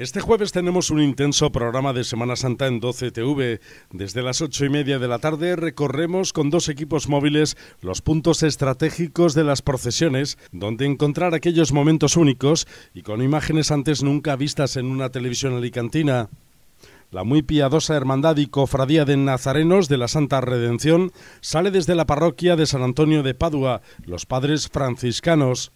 Este jueves tenemos un intenso programa de Semana Santa en 12 TV. Desde las ocho y media de la tarde recorremos con dos equipos móviles los puntos estratégicos de las procesiones, donde encontrar aquellos momentos únicos y con imágenes antes nunca vistas en una televisión alicantina la muy piadosa Hermandad y Cofradía de Nazarenos de la Santa Redención sale desde la parroquia de San Antonio de Padua, los padres franciscanos.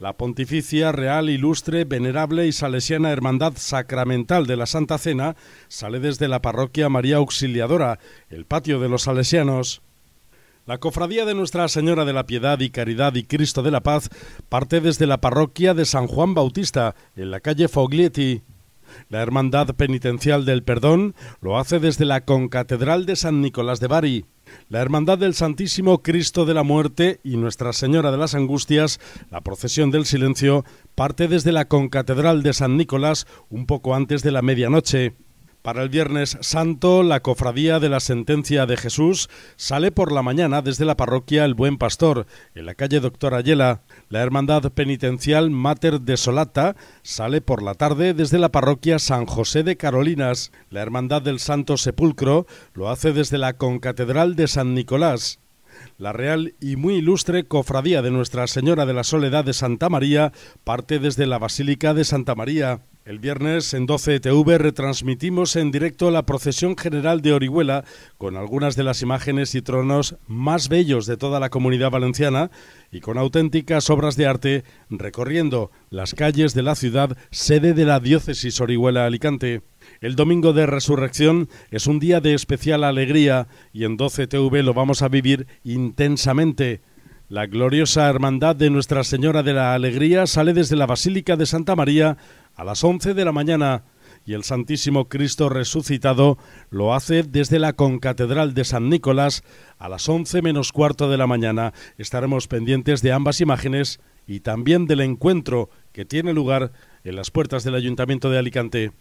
La Pontificia Real Ilustre, Venerable y Salesiana Hermandad Sacramental de la Santa Cena sale desde la parroquia María Auxiliadora, el patio de los salesianos. La cofradía de Nuestra Señora de la Piedad y Caridad y Cristo de la Paz parte desde la parroquia de San Juan Bautista, en la calle Foglietti. La Hermandad Penitencial del Perdón lo hace desde la Concatedral de San Nicolás de Bari. La Hermandad del Santísimo Cristo de la Muerte y Nuestra Señora de las Angustias, la Procesión del Silencio, parte desde la Concatedral de San Nicolás un poco antes de la medianoche. Para el Viernes Santo, la Cofradía de la Sentencia de Jesús sale por la mañana desde la parroquia El Buen Pastor, en la calle Doctor Ayela. La Hermandad Penitencial Mater de Solata sale por la tarde desde la parroquia San José de Carolinas. La Hermandad del Santo Sepulcro lo hace desde la Concatedral de San Nicolás. La Real y muy ilustre Cofradía de Nuestra Señora de la Soledad de Santa María parte desde la Basílica de Santa María. El viernes en 12 TV retransmitimos en directo la procesión general de Orihuela con algunas de las imágenes y tronos más bellos de toda la comunidad valenciana y con auténticas obras de arte recorriendo las calles de la ciudad sede de la diócesis Orihuela Alicante. El domingo de resurrección es un día de especial alegría y en 12 TV lo vamos a vivir intensamente la gloriosa hermandad de Nuestra Señora de la Alegría sale desde la Basílica de Santa María a las 11 de la mañana y el Santísimo Cristo resucitado lo hace desde la Concatedral de San Nicolás a las 11 menos cuarto de la mañana. Estaremos pendientes de ambas imágenes y también del encuentro que tiene lugar en las puertas del Ayuntamiento de Alicante.